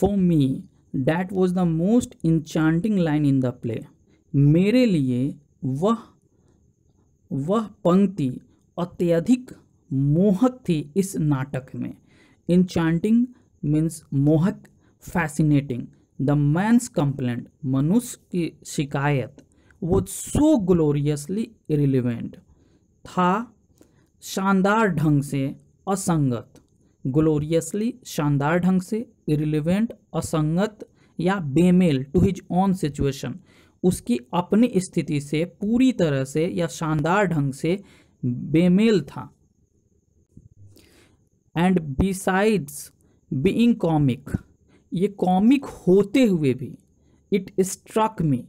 for me that was the most enchanting line in the play मेरे लिए वह वह पंक्ति अत्यधिक मोहक थी इस नाटक में इंचांटिंग मीन्स मोहक फैसिनेटिंग द मैंस कंप्लेंट मनुष्य की शिकायत वो सो ग्लोरियसली इरिलिवेंट था शानदार ढंग से असंगत ग्लोरियसली शानदार ढंग से इरिलीवेंट असंगत या बेमेल टू हिज ऑन सिचुएशन उसकी अपनी स्थिति से पूरी तरह से या शानदार ढंग से बेमेल था एंड बिसाइड्स बीइंग कॉमिक ये कॉमिक होते हुए भी इट स्ट्रक मी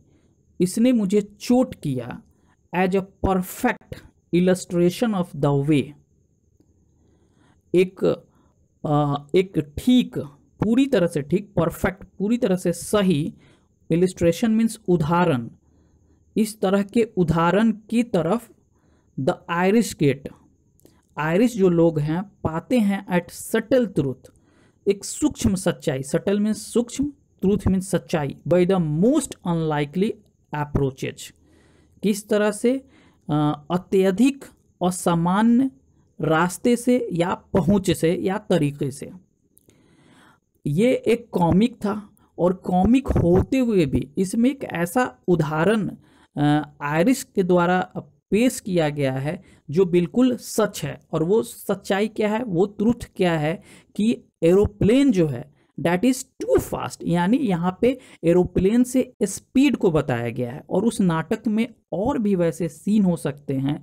इसने मुझे चोट किया as a perfect illustration of the way एक एक ठीक पूरी तरह से ठीक परफेक्ट पूरी तरह से सही इलिस्ट्रेशन मीन्स उदाहरण इस तरह के उदाहरण की तरफ द आयरिश गेट आयरिश जो लोग हैं पाते हैं एट सटल ट्रूथ एक सूक्ष्म सच्चाई सटल मीन्स सूक्ष्म ट्रूथ मीन्स सच्चाई by the most unlikely approaches किस तरह से अत्यधिक असामान्य रास्ते से या पहुँच से या तरीके से ये एक कॉमिक था और कॉमिक होते हुए भी इसमें एक ऐसा उदाहरण आयरिश के द्वारा पेश किया गया है जो बिल्कुल सच है और वो सच्चाई क्या है वो त्रुथ क्या है कि एरोप्लेन जो है डैट इज़ टू फास्ट यानी यहाँ पे एरोप्लेन से स्पीड को बताया गया है और उस नाटक में और भी वैसे सीन हो सकते हैं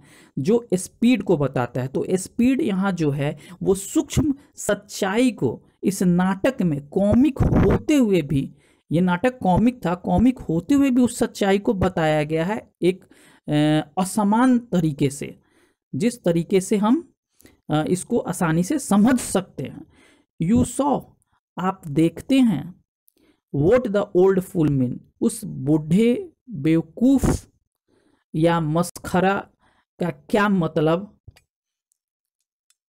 जो स्पीड को बताता है तो स्पीड यहाँ जो है वो सूक्ष्म सच्चाई को इस नाटक में कॉमिक होते हुए भी ये नाटक कॉमिक था कॉमिक होते हुए भी उस सच्चाई को बताया गया है एक असमान तरीके से जिस तरीके से हम इसको आसानी से समझ सकते हैं यू सॉ आप देखते हैं what the old fool mean उस बूढ़े बेवकूफ या मस्खरा का क्या मतलब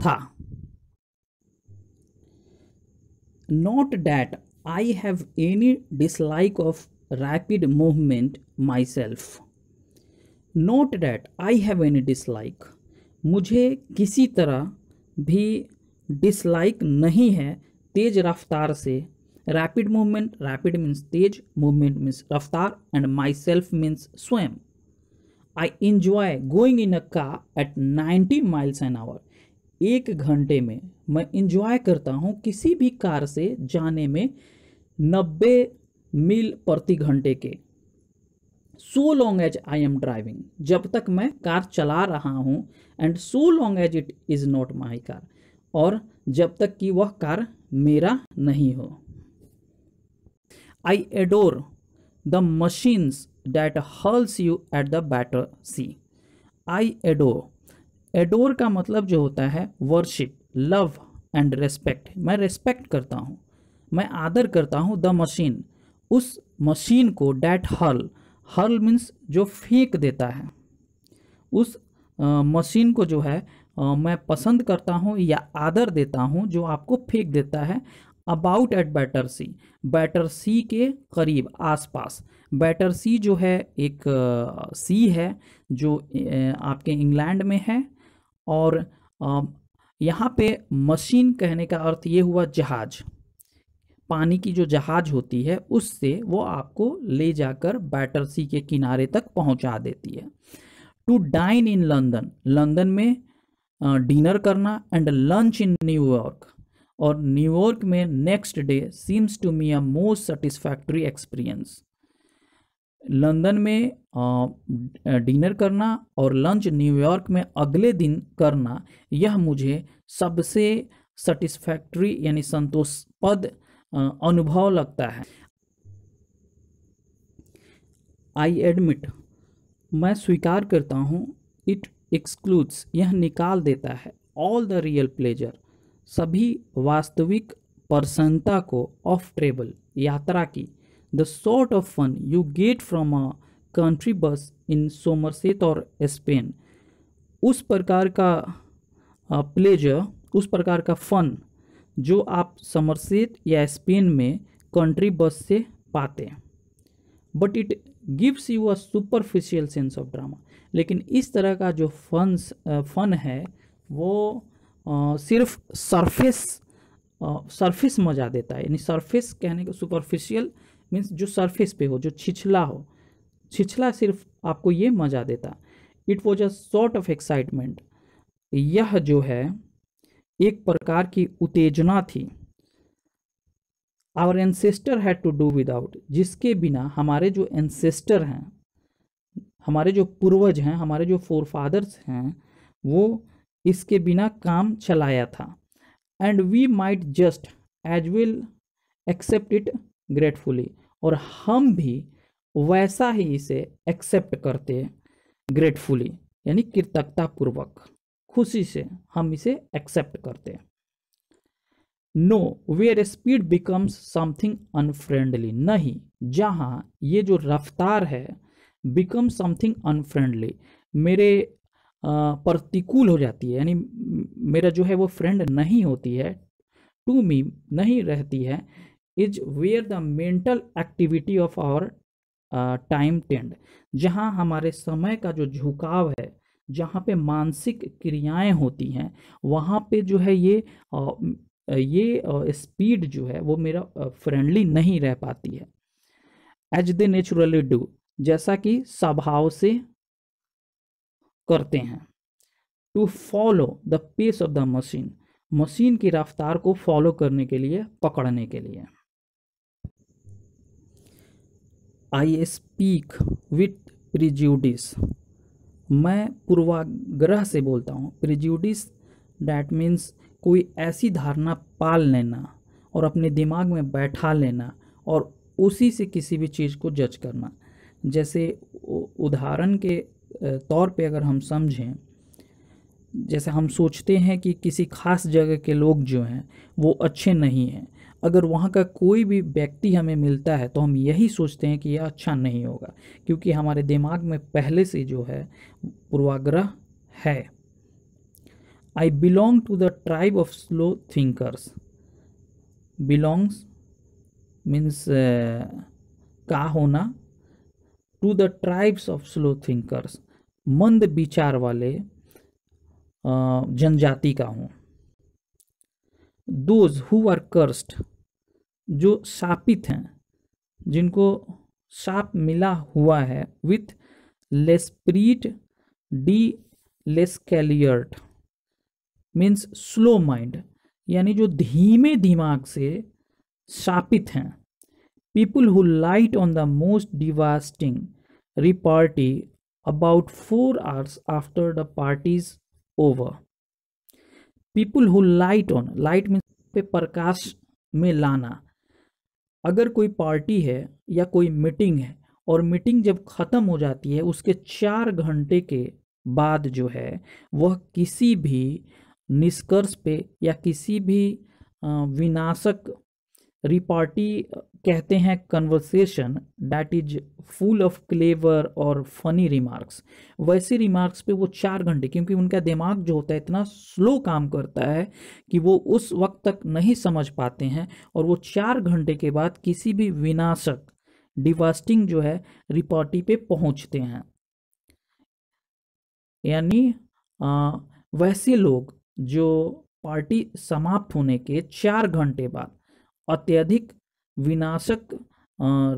था not that I have any dislike of rapid movement myself not that I have any dislike मुझे किसी तरह भी डिसलाइक नहीं है तेज रफ्तार से रैपिड मूवमेंट रैपिड मीन्स तेज मूवमेंट मीन्स रफ्तार एंड माई सेल्फ मीन्स स्वयं I enjoy going in a car at ninety miles an hour एक घंटे में मैं इंजॉय करता हूँ किसी भी कार से जाने में नब्बे मील प्रति घंटे के so long as I am driving जब तक मैं कार चला रहा हूँ and so long as it is not my car और जब तक कि वह कार मेरा नहीं हो I adore the machines that hurls you at the better sea I adore adore का मतलब जो होता है वर्शिप लव एंड रेस्पेक्ट मैं रेस्पेक्ट करता हूँ मैं आदर करता हूँ द मशीन उस मशीन को डैट हल हल मीन्स जो फेंक देता है उस मशीन को जो है मैं पसंद करता हूँ या आदर देता हूँ जो आपको फेंक देता है about at better sea better sea के करीब आसपास बैटर सी जो है एक सी है जो आपके इंग्लैंड में है और यहाँ पे मशीन कहने का अर्थ ये हुआ जहाज पानी की जो जहाज होती है उससे वो आपको ले जाकर बैटर सी के किनारे तक पहुँचा देती है to dine in London London में डिनर करना एंड लंच इन न्यूयॉर्क और न्यूयॉर्क में next day seems to me a most satisfactory experience London में डिनर करना और लंच न्यूयॉर्क में अगले दिन करना यह मुझे सबसे सेटिस्फैक्ट्री यानी संतोषपद अनुभव लगता है आई एडमिट मैं स्वीकार करता हूँ इट एक्सक्लूड्स यह निकाल देता है ऑल द रियल प्लेजर सभी वास्तविक प्रसन्नता को ऑफ ट्रेवल यात्रा की the sort of fun you get from a country bus in Somerset और स्पेन उस प्रकार का प्लेजर उस प्रकार का फन जो आप समरसेट या स्पेन में कंट्री बस से पाते हैं but it gives you a superficial sense of drama लेकिन इस तरह का जो फन फन है वो आ, सिर्फ सरफेस सरफेस मजा देता है यानी सरफेस कहने का सुपरफिशियल मीन्स जो सरफेस पे हो जो छिछला हो छिछला सिर्फ आपको ये मज़ा देता it was a sort of excitement यह जो है एक प्रकार की उत्तेजना थी our ancestor had to do without जिसके बिना हमारे जो एनसेस्टर हैं हमारे जो पूर्वज हैं हमारे जो फोर फादर्स हैं वो इसके बिना काम चलाया था and we might just as well accept it gratefully और हम भी वैसा ही इसे एक्सेप्ट करते ग्रेटफुली यानी कृतज्ञतापूर्वक खुशी से हम इसे एक्सेप्ट करते हैं nowhere speed becomes something unfriendly नहीं जहाँ ये जो रफ्तार है बिकम समथिंग अनफ्रेंडली मेरे प्रतिकूल हो जाती है यानी मेरा जो है वो फ्रेंड नहीं होती है टू मी नहीं रहती है is where the mental activity of our time tend जहाँ हमारे समय का जो झुकाव है जहाँ पे मानसिक क्रियाएं होती हैं वहाँ पे जो है ये ये स्पीड जो है वो मेरा फ्रेंडली नहीं रह पाती है एज दे नेचुरली डू जैसा कि स्वभाव से करते हैं to follow the pace of the machine machine की रफ्तार को फॉलो करने के लिए पकड़ने के लिए आई स्पीक विथ प्रिज्यूडिस मैं पूर्वाग्रह से बोलता हूँ प्रिज्यूडिस डैट मीन्स कोई ऐसी धारणा पाल लेना और अपने दिमाग में बैठा लेना और उसी से किसी भी चीज़ को जज करना जैसे उदाहरण के तौर पे अगर हम समझें जैसे हम सोचते हैं कि किसी खास जगह के लोग जो हैं वो अच्छे नहीं हैं अगर वहाँ का कोई भी व्यक्ति हमें मिलता है तो हम यही सोचते हैं कि यह अच्छा नहीं होगा क्योंकि हमारे दिमाग में पहले से जो है पूर्वाग्रह है I belong to the tribe of slow thinkers belongs means का होना to the tribes of slow thinkers मंद विचार वाले जनजाति का हूँ दोज हु आर कर्स्ट जो शापित हैं जिनको साप मिला हुआ है विथ लेस्प्रीट डी लेस्कैलियर्ट मीन्स स्लो माइंड यानी जो धीमे दिमाग से शापित हैं people who light on the most devastating repartee about four hours after the party's over people who light on light means पे प्रकाश में लाना अगर कोई पार्टी है या कोई मीटिंग है और मीटिंग जब ख़त्म हो जाती है उसके चार घंटे के बाद जो है वह किसी भी निष्कर्ष पे या किसी भी विनाशक रिपार्टी कहते हैं conversation that is full of clever और फनी रिमार्क्स वैसे रिमार्क्स पे वो चार घंटे क्योंकि उनका दिमाग जो होता है इतना स्लो काम करता है कि वो उस वक्त तक नहीं समझ पाते हैं और वो चार घंटे के बाद किसी भी विनाशक डिवास्टिंग जो है रिपार्टी पे पहुंचते हैं यानी वैसे लोग जो पार्टी समाप्त होने के चार घंटे बाद अत्यधिक विनाशक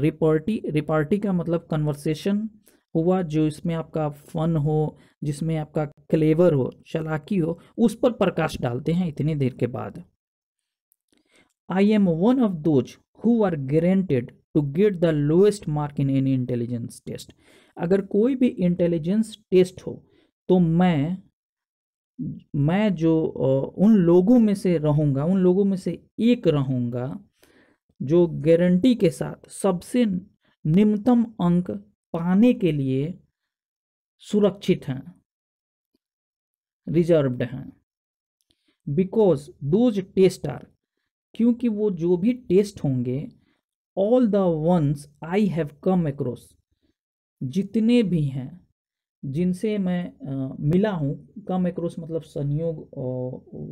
रिपोर्टी रिपार्टी का मतलब कन्वर्सेशन हुआ जो इसमें आपका फन हो जिसमें आपका क्लेवर हो चलाकी हो उस पर प्रकाश डालते हैं इतनी देर के बाद I am one of those who are granted to get the lowest mark in any intelligence test अगर कोई भी इंटेलिजेंस टेस्ट हो तो मैं मैं जो उन लोगों में से रहूँगा उन लोगों में से एक रहूँगा जो गारंटी के साथ सबसे निम्नतम अंक पाने के लिए सुरक्षित हैं रिजर्व्ड हैं बिकॉज दोज टेस्ट आर क्योंकि वो जो भी टेस्ट होंगे all the ones I have come across जितने भी हैं जिनसे मैं मिला हूँ कम एक्रोस मतलब संयोग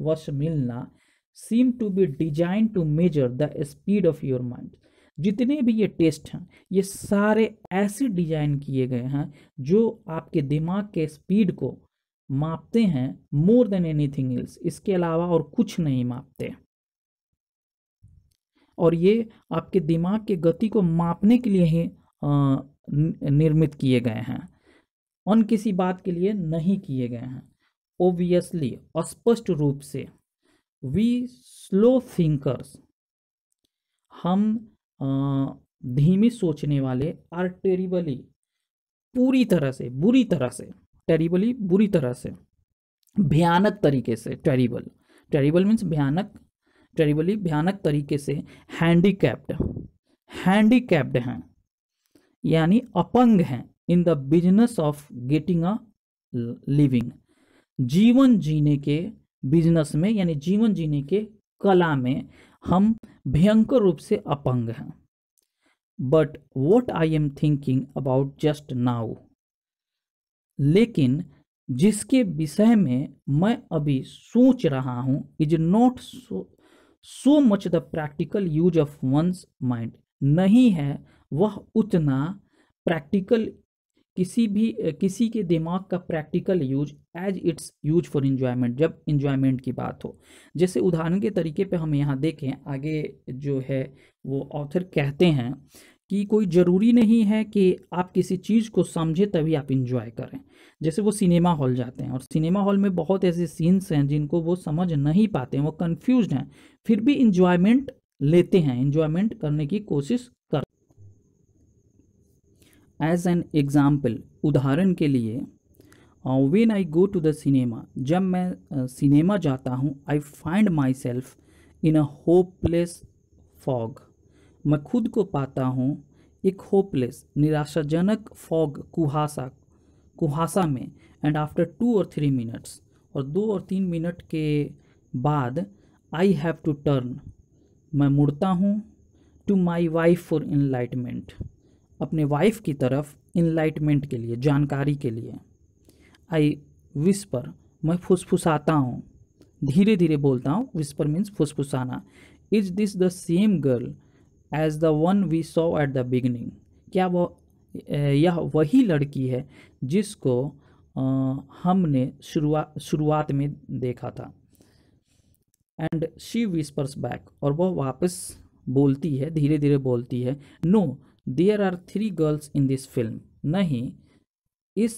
वश मिलना seem to be design to measure the speed of your mind जितने भी ये टेस्ट हैं ये सारे ऐसे डिजाइन किए गए हैं जो आपके दिमाग के स्पीड को मापते हैं मोर देन एनीथिंग एल्स इसके अलावा और कुछ नहीं मापते और ये आपके दिमाग के गति को मापने के लिए ही निर्मित किए गए हैं ऑन किसी बात के लिए नहीं किए गए हैं ओबियसली स्पष्ट रूप से वी स्लो थिंकर्स हम धीमी सोचने वाले आर टेरिबली पूरी तरह से बुरी तरह से टेरिबली बुरी तरह से भयानक तरीके से टेरिबल टेरिबल मीन्स भयानक टेरिबली भयानक तरीके से हैंडीकैप्ड हैंडीकैप्ड हैं यानी अपंग हैं in the business of getting a living जीवन जीने के बिजनेस में यानी जीवन जीने के कला में हम भयंकर रूप से अपंग हैं but what I am thinking about just now लेकिन जिसके विषय में मैं अभी सोच रहा हूँ is not so much the practical use of one's mind नहीं है वह उतना प्रैक्टिकल किसी भी किसी के दिमाग का practical use as it's use for enjoyment जब इन्जॉयमेंट की बात हो जैसे उदाहरण के तरीके पे हम यहाँ देखें आगे जो है वो ऑथर कहते हैं कि कोई ज़रूरी नहीं है कि आप किसी चीज़ को समझें तभी आप इन्जॉय करें जैसे वो सिनेमा हॉल जाते हैं और सिनेमा हॉल में बहुत ऐसे सीन्स हैं जिनको वो समझ नहीं पाते हैं वो कन्फ्यूज हैं फिर भी इन्जॉयमेंट लेते हैं इन्जॉयमेंट करने की कोशिश कर एज एन एग्ज़ाम्पल उदाहरण के लिए when I go to the cinema जब मैं सिनेमा uh, जाता हूँ I find myself in a hopeless fog मैं खुद को पाता हूँ एक होपलेस निराशाजनक फॉग कुहासा कुहासा में and after two or three minutes और दो और तीन मिनट के बाद आई हैव टू टर्न मैं मुड़ता हूँ to my wife for enlightenment अपने वाइफ की तरफ इनलाइटमेंट के लिए जानकारी के लिए आई विस्पर मैं फुसफुसाता हूँ धीरे धीरे बोलता हूँ विस्पर मीन्स फुसफुसाना is this the same girl as the one we saw at the beginning क्या वह यह वही लड़की है जिसको आ, हमने शुरुआत शुरुआत में देखा था एंड शी विस्पर्स बैक और वह वापस बोलती है धीरे धीरे बोलती है no there are three girls in this film नहीं इस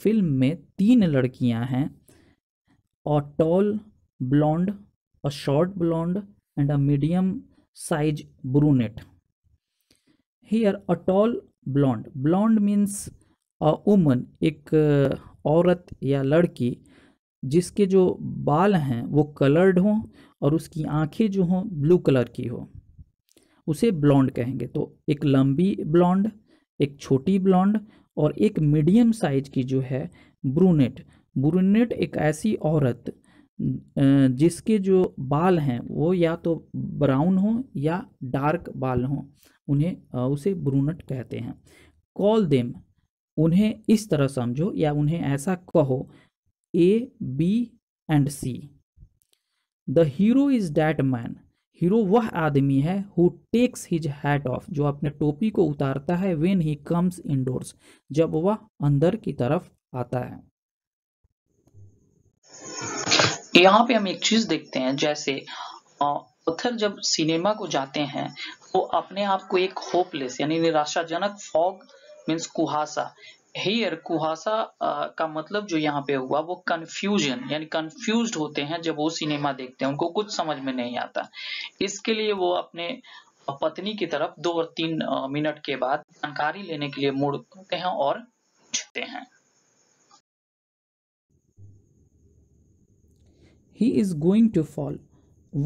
फिल्म में तीन लड़कियां हैं a tall blonde a short blonde and a medium size brunette here a tall blonde blonde means a woman एक औरत या लड़की जिसके जो बाल हैं वो कलर्ड हों और उसकी आंखें जो हों ब्लू कलर की हों उसे ब्लॉन्ड कहेंगे तो एक लंबी ब्लॉन्ड एक छोटी ब्लॉन्ड और एक मीडियम साइज की जो है ब्रूनेट ब्रूनेट एक ऐसी औरत जिसके जो बाल हैं वो या तो ब्राउन हो या डार्क बाल हों उन्हें उसे ब्रूनेट कहते हैं कॉल देम उन्हें इस तरह समझो या उन्हें ऐसा कहो A B and C the hero is that man hero वह आदमी है who takes his hat off जो अपने टोपी को उतारता है वेन ही कम्स इनडोर्स जब वह अंदर की तरफ आता है यहाँ पे हम एक चीज देखते हैं जैसे ऑथर जब सिनेमा को जाते हैं तो अपने आप को एक होपलेस यानी निराशाजनक फॉग मीन्स कुहासा हेयर कुहासा का मतलब जो यहाँ पे हुआ वो कन्फ्यूजन यानी कन्फ्यूज होते हैं जब वो सिनेमा देखते हैं उनको कुछ समझ में नहीं आता इसके लिए वो अपने पत्नी की तरफ दो और तीन मिनट के बाद जानकारी लेने के लिए मुड़ते हैं और पूछते हैं he is going to fall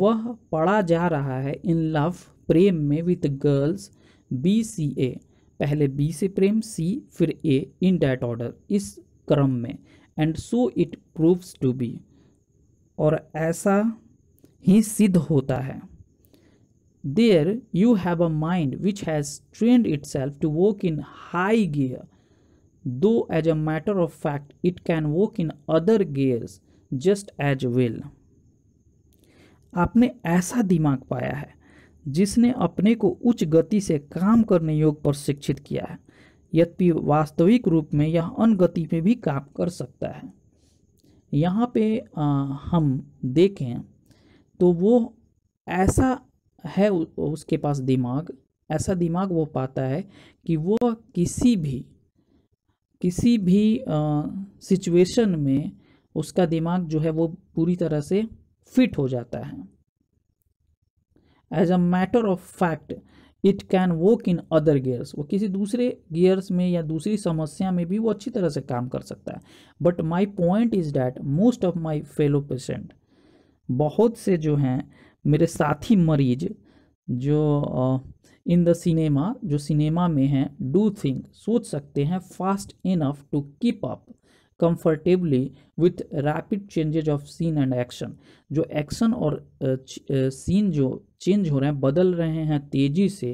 वह पढ़ा जा रहा है इन लव प्रेम में with girls B C A पहले बी से प्रेम सी फिर ए इन डैट ऑर्डर इस क्रम में and so it proves to be और ऐसा ही सिद्ध होता है there you have a mind which has trained itself to work in high gear though as a matter of fact it can work in other gears just as well आपने ऐसा दिमाग पाया है जिसने अपने को उच्च गति से काम करने योग पर शिक्षित किया है यद्यपि वास्तविक रूप में यह अन गति में भी काम कर सकता है यहाँ पे आ, हम देखें तो वो ऐसा है उसके पास दिमाग ऐसा दिमाग वो पाता है कि वो किसी भी किसी भी सिचुएशन में उसका दिमाग जो है वो पूरी तरह से फिट हो जाता है as a matter of fact it can work in other gears वो किसी दूसरे गियर्स में या दूसरी समस्या में भी वो अच्छी तरह से काम कर सकता है but my point is that most of my fellow patient बहुत से जो हैं मेरे साथी मरीज जो इन द सिनेमा जो सिनेमा में हैं डू थिंक सोच सकते हैं fast enough to keep up comfortably with rapid changes of scene and action जो एक्शन और सीन जो चेंज हो रहे हैं बदल रहे हैं तेज़ी से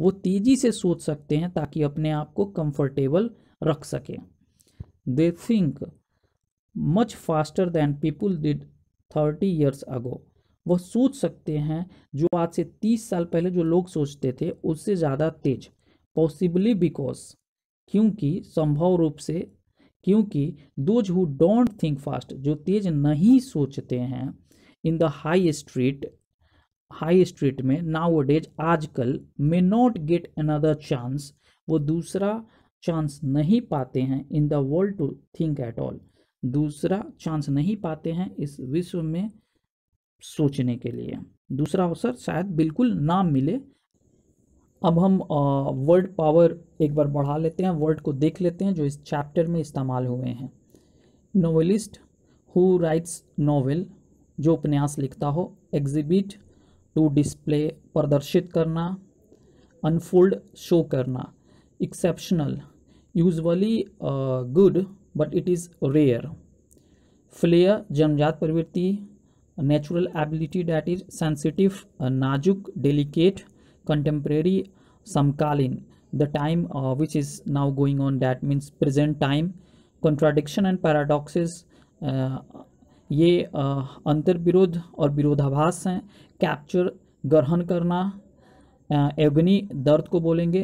वो तेज़ी से सोच सकते हैं ताकि अपने आप को comfortable रख सकें they think much faster than people did thirty years ago वह सोच सकते हैं जो आज से तीस साल पहले जो लोग सोचते थे उससे ज़्यादा तेज पॉसिबली बिकॉज क्योंकि संभव रूप से क्योंकि those who don't think fast जो तेज नहीं सोचते हैं in the high street high street में नाउ डेज आजकल may not get another chance वो दूसरा चांस नहीं पाते हैं in the world to think at all दूसरा चांस नहीं पाते हैं इस विश्व में सोचने के लिए दूसरा अवसर शायद बिल्कुल ना मिले अब हम वर्ड पावर एक बार बढ़ा लेते हैं वर्ड को देख लेते हैं जो इस चैप्टर में इस्तेमाल हुए हैं नोवेलिस्ट हु राइट्स नोवेल जो उपन्यास लिखता हो एग्जिबिट टू डिस्प्ले प्रदर्शित करना अनफोल्ड शो करना exceptional usually good but it is rare flair जनजात प्रवृत्ति natural ability that is sensitive नाजुक delicate contemporary samkalin the time uh, which is now going on that means present time contradiction and paradoxes uh, ये अंतर विरोध और विरोधाभास हैं capture ग्रहण करना एग्नि दर्द को बोलेंगे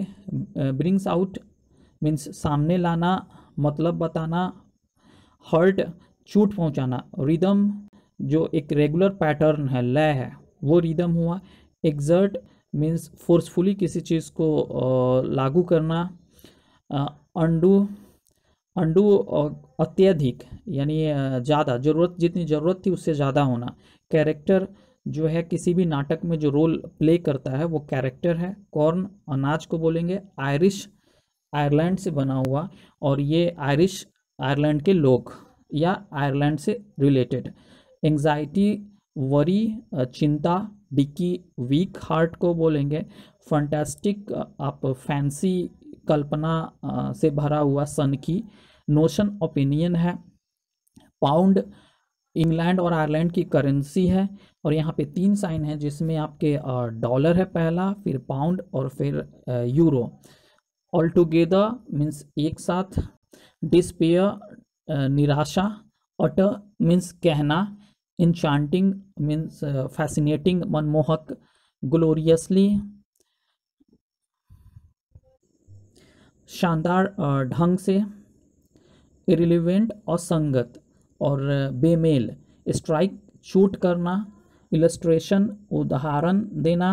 ब्रिंग्स आउट मीन्स सामने लाना मतलब बताना हर्ट चूट पहुंचाना रिदम जो एक रेगुलर पैटर्न है लय है वो रिदम हुआ एग्जर्ट मीन्स फोर्सफुली किसी चीज़ को लागू करना अंडू अंडू अत्यधिक यानी ज़्यादा ज़रूरत जितनी ज़रूरत थी उससे ज़्यादा होना कैरेक्टर जो है किसी भी नाटक में जो रोल प्ले करता है वो कैरेक्टर है कॉर्न अनाज को बोलेंगे आयरिश आयरलैंड से बना हुआ और ये आयरिश आयरलैंड के लोग या आयरलैंड से रिलेटेड एंग्जाइटी वरी चिंता बिकी वीक हार्ट को बोलेंगे फंटेस्टिक आप फैंसी कल्पना से भरा हुआ सन की नोशन ओपिनियन है पाउंड इंग्लैंड और आयरलैंड की करेंसी है और यहाँ पे तीन साइन है जिसमें आपके डॉलर है पहला फिर पाउंड और फिर यूरो ऑल टुगेदर मीन्स एक साथ डिस्पेयर निराशा ऑट मीन्स कहना enchanting means uh, fascinating manmohak gloriously शानदार ढंग से इरिलीवेंट और संगत और बेमेल स्ट्राइक शूट करना इलस्ट्रेशन उदाहरण देना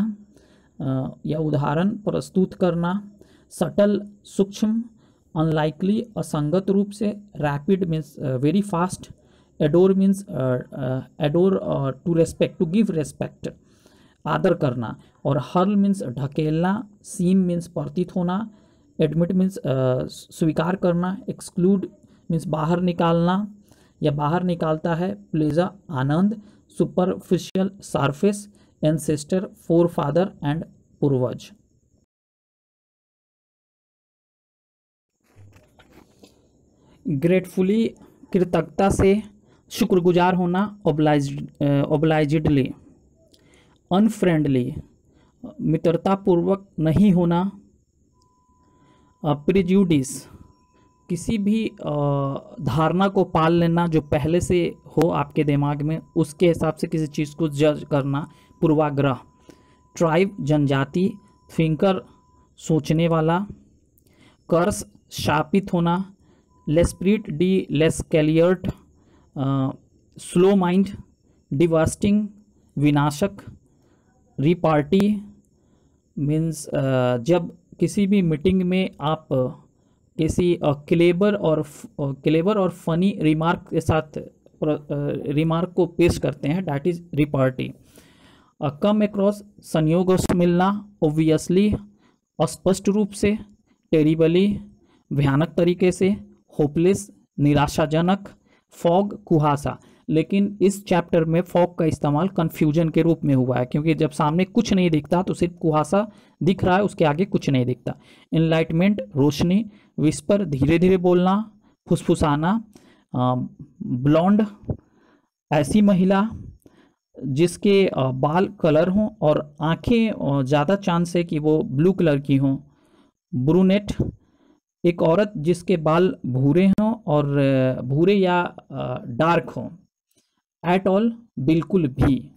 या उदाहरण प्रस्तुत करना सटल सूक्ष्म अनलाइकली असंगत रूप से rapid means very fast adore means adore to respect to give respect आदर करना और हर्ल मीन्स ढकेलना सीम मीन्स प्रतीत होना एडमिट मीन्स uh, स्वीकार करना एक्सक्लूड मीन्स बाहर निकालना या बाहर निकालता है प्लेजा आनंद superficial surface ancestor forefather and पूर्वज ग्रेटफुली कृतज्ञता से शुक्रगुजार होना ओबलाइज ओबलाइजली अनफ्रेंडली मित्रतापूर्वक नहीं होना प्रिज्यूडिस किसी भी धारणा को पाल लेना जो पहले से हो आपके दिमाग में उसके हिसाब से किसी चीज़ को जज करना पूर्वाग्रह ट्राइब जनजाति थिंकर सोचने वाला कर्स शापित होना लेस्प्रिट डी लेस कैलियर्ट स्लो माइंड डिवास्टिंग विनाशक रिपार्टी मीन्स जब किसी भी मीटिंग में आप किसी क्लेबर और क्लेबर और फनी रिमार्क के साथ रिमार्क को पेश करते हैं that is repartee come across संयोग मिलना ओबियसली स्पष्ट रूप से टेरिबली भयानक तरीके से होपलेस निराशाजनक फॉग कुहासा लेकिन इस चैप्टर में फॉग का इस्तेमाल कन्फ्यूजन के रूप में हुआ है क्योंकि जब सामने कुछ नहीं दिखता तो सिर्फ कुहासा दिख रहा है उसके आगे कुछ नहीं दिखता इनलाइटमेंट रोशनी विस्पर धीरे धीरे बोलना फुसफुसाना ब्लॉन्ड ऐसी महिला जिसके बाल कलर हों और आंखें ज़्यादा चांस है कि वो ब्लू कलर की हों ब्रूनेट एक औरत जिसके बाल भूरे और भूरे या डार्क हों एट ऑल बिल्कुल भी